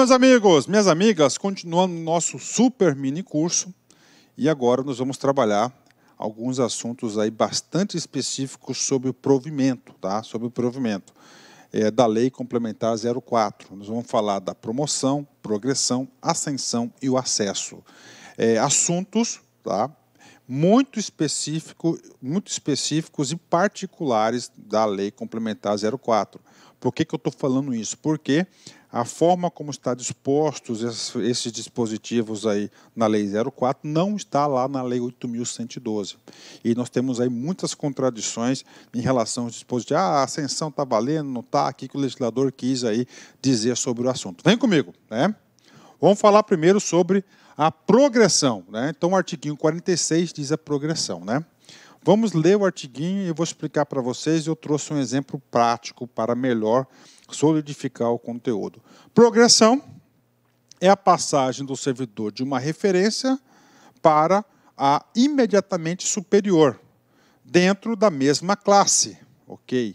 meus amigos, minhas amigas, continuando nosso super mini curso e agora nós vamos trabalhar alguns assuntos aí bastante específicos sobre o provimento, tá? Sobre o provimento é, da Lei Complementar 04. Nós vamos falar da promoção, progressão, ascensão e o acesso. É, assuntos, tá? muito específico, muito específicos e particulares da Lei Complementar 04. Por que, que eu estou falando isso? Porque a forma como está dispostos esses, esses, dispositivos aí na Lei 04 não está lá na Lei 8.112. E nós temos aí muitas contradições em relação aos dispositivos. Ah, a ascensão está valendo, não está, o que, que o legislador quis aí dizer sobre o assunto. Vem comigo, né? Vamos falar primeiro sobre a progressão. Né? Então, o artiguinho 46 diz a progressão. Né? Vamos ler o artiguinho e eu vou explicar para vocês. Eu trouxe um exemplo prático para melhor solidificar o conteúdo. Progressão é a passagem do servidor de uma referência para a imediatamente superior, dentro da mesma classe, ok?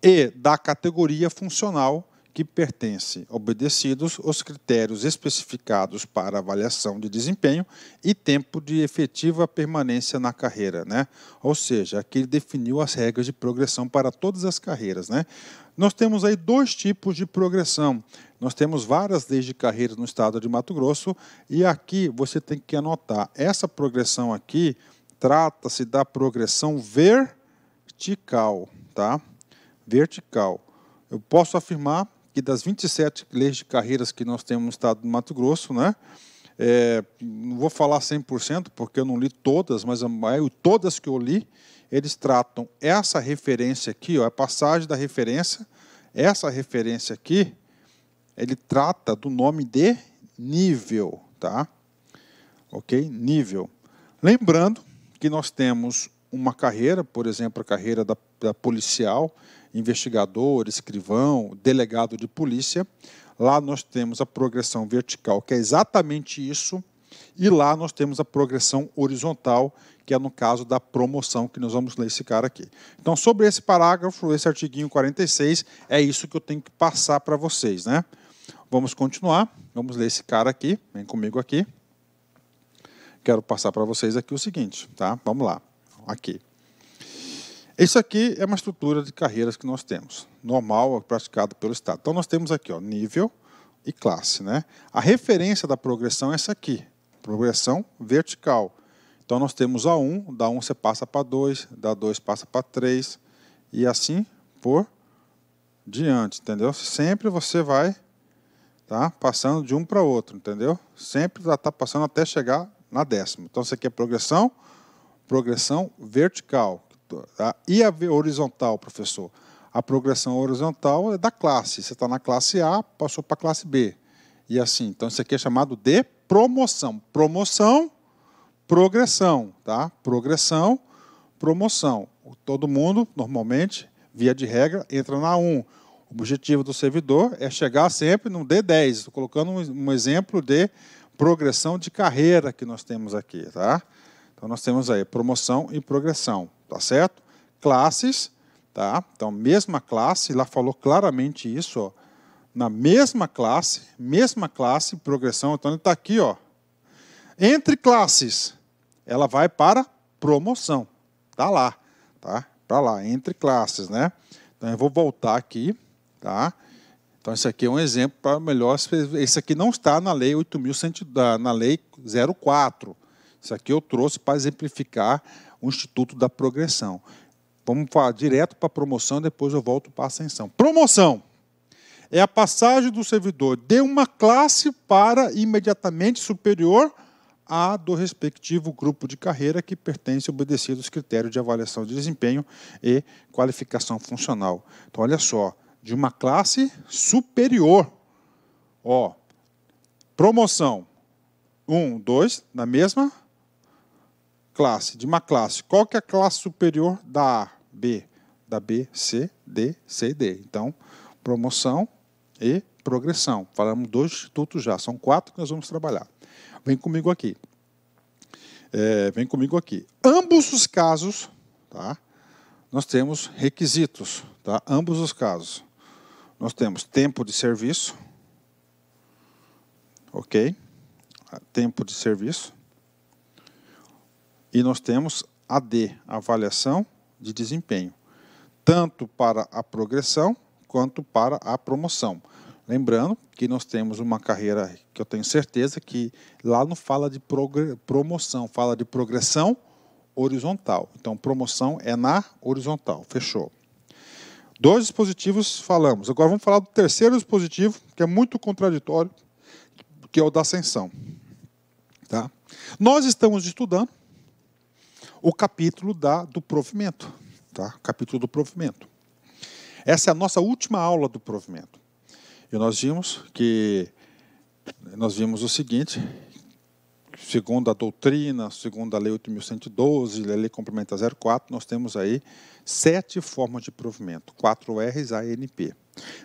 E da categoria funcional que pertence, obedecidos os critérios especificados para avaliação de desempenho e tempo de efetiva permanência na carreira, né? Ou seja, aqui ele definiu as regras de progressão para todas as carreiras, né? Nós temos aí dois tipos de progressão. Nós temos várias leis de carreira no estado de Mato Grosso e aqui você tem que anotar. Essa progressão aqui trata-se da progressão vertical, tá? Vertical. Eu posso afirmar que das 27 leis de carreiras que nós temos no estado do Mato Grosso, né? É, não vou falar 100%, porque eu não li todas, mas a, todas que eu li, eles tratam essa referência aqui, ó, é a passagem da referência, essa referência aqui, ele trata do nome de nível, tá? Ok? Nível. Lembrando que nós temos uma carreira, por exemplo, a carreira da, da policial, investigador, escrivão, delegado de polícia. Lá nós temos a progressão vertical, que é exatamente isso, e lá nós temos a progressão horizontal, que é no caso da promoção, que nós vamos ler esse cara aqui. Então, sobre esse parágrafo, esse artiguinho 46, é isso que eu tenho que passar para vocês, né? Vamos continuar, vamos ler esse cara aqui, vem comigo aqui. Quero passar para vocês aqui o seguinte, tá? Vamos lá aqui. Isso aqui é uma estrutura de carreiras que nós temos, normal, praticado pelo Estado. Então, nós temos aqui ó, nível e classe. Né? A referência da progressão é essa aqui, progressão vertical. Então, nós temos A1, da 1 você passa para 2, da 2 passa para 3, e assim por diante, entendeu? Sempre você vai tá, passando de um para outro, entendeu? Sempre está passando até chegar na décima. Então, isso aqui é progressão progressão vertical. Tá? E a horizontal, professor? A progressão horizontal é da classe. Você está na classe A, passou para a classe B. E assim, então isso aqui é chamado de promoção. Promoção, progressão, tá? Progressão, promoção. Todo mundo, normalmente, via de regra, entra na 1. O objetivo do servidor é chegar sempre no D10. Estou colocando um exemplo de progressão de carreira que nós temos aqui, tá? Então nós temos aí promoção e progressão, tá certo? Classes, tá? Então mesma classe, lá falou claramente isso, ó. Na mesma classe, mesma classe, progressão, então ele está aqui, ó. Entre classes, ela vai para promoção. Tá lá, tá? Para tá lá, entre classes, né? Então eu vou voltar aqui, tá? Então isso aqui é um exemplo para melhor, esse aqui não está na lei 8100 na lei 04, isso aqui eu trouxe para exemplificar o Instituto da Progressão. Vamos falar direto para a promoção, depois eu volto para a ascensão. Promoção é a passagem do servidor de uma classe para imediatamente superior à do respectivo grupo de carreira que pertence a obedecer critérios de avaliação de desempenho e qualificação funcional. Então, olha só, de uma classe superior. Ó, promoção um, dois, na mesma classe, de uma classe. Qual que é a classe superior da A, B? Da B, C, D, C e D. Então, promoção e progressão. Falamos dois institutos já, são quatro que nós vamos trabalhar. Vem comigo aqui. É, vem comigo aqui. Ambos os casos, tá? Nós temos requisitos, tá? Ambos os casos. Nós temos tempo de serviço, ok? Tempo de serviço. E nós temos a D, avaliação de desempenho, tanto para a progressão quanto para a promoção. Lembrando que nós temos uma carreira que eu tenho certeza que lá não fala de promoção, fala de progressão horizontal. Então, promoção é na horizontal. Fechou. Dois dispositivos falamos. Agora vamos falar do terceiro dispositivo, que é muito contraditório, que é o da ascensão. Tá? Nós estamos estudando o capítulo da, do provimento. Tá? Capítulo do provimento. Essa é a nossa última aula do provimento. E nós vimos que nós vimos o seguinte, segundo a doutrina, segundo a lei 8.112, a lei complementa 04, nós temos aí sete formas de provimento, quatro R's, A, N, P.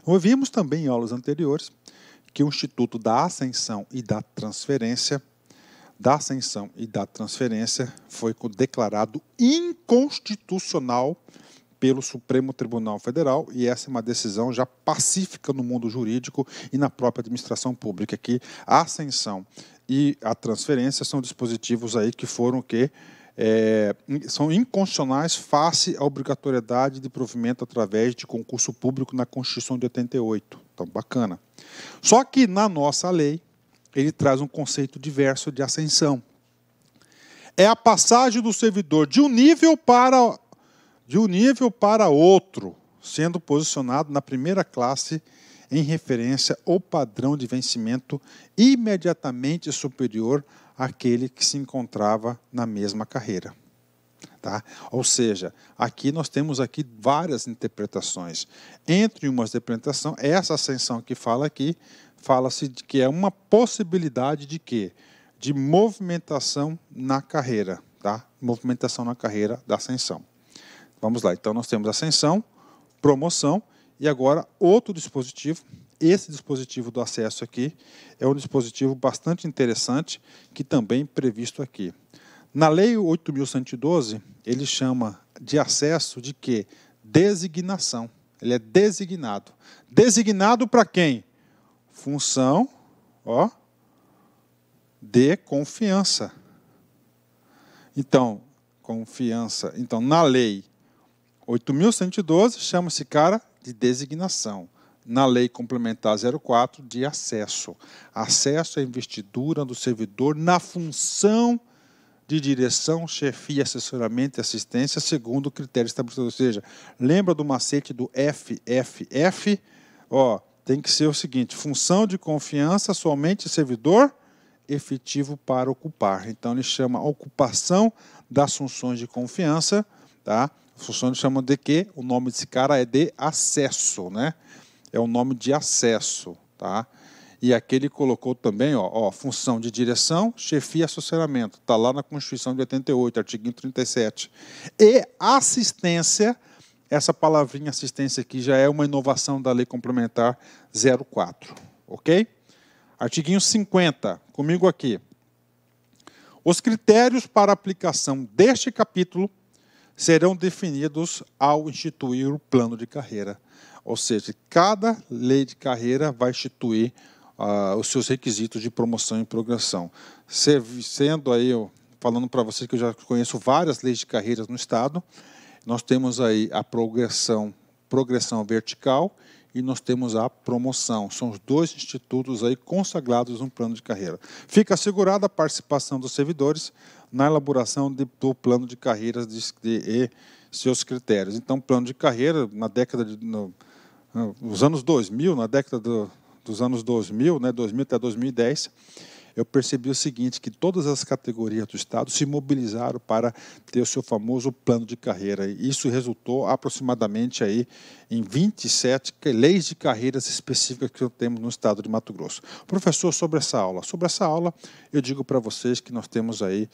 Ouvimos também em aulas anteriores que o Instituto da Ascensão e da Transferência da ascensão e da transferência foi declarado inconstitucional pelo Supremo Tribunal Federal e essa é uma decisão já pacífica no mundo jurídico e na própria administração pública que a ascensão e a transferência são dispositivos aí que foram que é, são inconstitucionais face à obrigatoriedade de provimento através de concurso público na Constituição de 88. Então, bacana. Só que na nossa lei ele traz um conceito diverso de ascensão. É a passagem do servidor de um nível para de um nível para outro, sendo posicionado na primeira classe em referência ao padrão de vencimento imediatamente superior àquele que se encontrava na mesma carreira. Tá? Ou seja, aqui nós temos aqui várias interpretações. Entre uma interpretação essa ascensão que fala aqui fala-se que é uma possibilidade de quê? De movimentação na carreira, tá? Movimentação na carreira da ascensão. Vamos lá, então nós temos ascensão, promoção e agora outro dispositivo. Esse dispositivo do acesso aqui é um dispositivo bastante interessante que também é previsto aqui. Na Lei 8.112, ele chama de acesso de quê? Designação. Ele é designado. Designado para quem? função ó, de confiança. Então, confiança. Então, na lei 8.112, chama esse cara de designação. Na lei complementar 04, de acesso. Acesso à é investidura do servidor na função de direção, chefia, assessoramento e assistência, segundo o critério estabelecido. Ou seja, lembra do macete do FFF? Ó, tem que ser o seguinte: função de confiança somente servidor efetivo para ocupar. Então ele chama ocupação das funções de confiança, tá? Funções chamam de quê o nome desse cara é de acesso, né? É o nome de acesso, tá? E aqui ele colocou também, ó, ó função de direção, chefia e assessoramento, tá lá na Constituição de 88, artigo 37. E assistência essa palavrinha assistência aqui já é uma inovação da Lei Complementar 04, ok? Artiguinho 50, comigo aqui. Os critérios para aplicação deste capítulo serão definidos ao instituir o plano de carreira. Ou seja, cada lei de carreira vai instituir ah, os seus requisitos de promoção e progressão. Sendo aí, eu, falando para vocês que eu já conheço várias leis de carreiras no Estado, nós temos aí a progressão, progressão vertical e nós temos a promoção. São os dois institutos aí consagrados no plano de carreira. Fica assegurada a participação dos servidores na elaboração de, do plano de carreiras e seus critérios. Então, plano de carreira, na década de, no, nos anos 2000, na década do, dos anos 2000, né, 2000 até 2010, eu percebi o seguinte, que todas as categorias do Estado se mobilizaram para ter o seu famoso plano de carreira. E isso resultou aproximadamente aí em 27 leis de carreiras específicas que temos no Estado de Mato Grosso. Professor, sobre essa aula. Sobre essa aula, eu digo para vocês que nós temos aí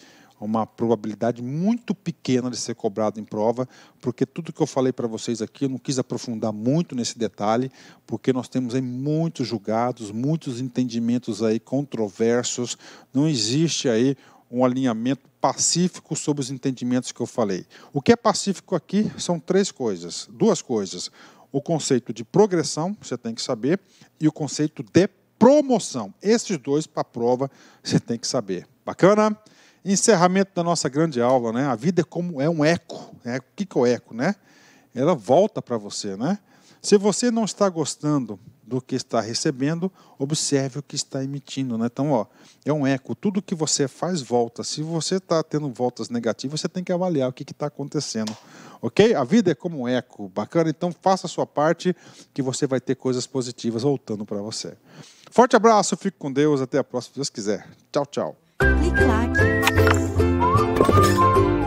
uma probabilidade muito pequena de ser cobrado em prova, porque tudo que eu falei para vocês aqui, eu não quis aprofundar muito nesse detalhe, porque nós temos aí muitos julgados, muitos entendimentos aí controversos, não existe aí um alinhamento pacífico sobre os entendimentos que eu falei. O que é pacífico aqui são três coisas, duas coisas. O conceito de progressão, você tem que saber, e o conceito de promoção. Esses dois para a prova você tem que saber. Bacana? encerramento da nossa grande aula, né? A vida é como é um eco. É, o que, é o eco, né? Ela volta para você, né? Se você não está gostando do que está recebendo, observe o que está emitindo, né? Então, ó, é um eco. Tudo que você faz volta. Se você está tendo voltas negativas, você tem que avaliar o que está acontecendo, ok? A vida é como um eco. Bacana. Então, faça a sua parte, que você vai ter coisas positivas voltando para você. Forte abraço, fique com Deus, até a próxima, se Deus quiser. Tchau, tchau. Clique, Thank you.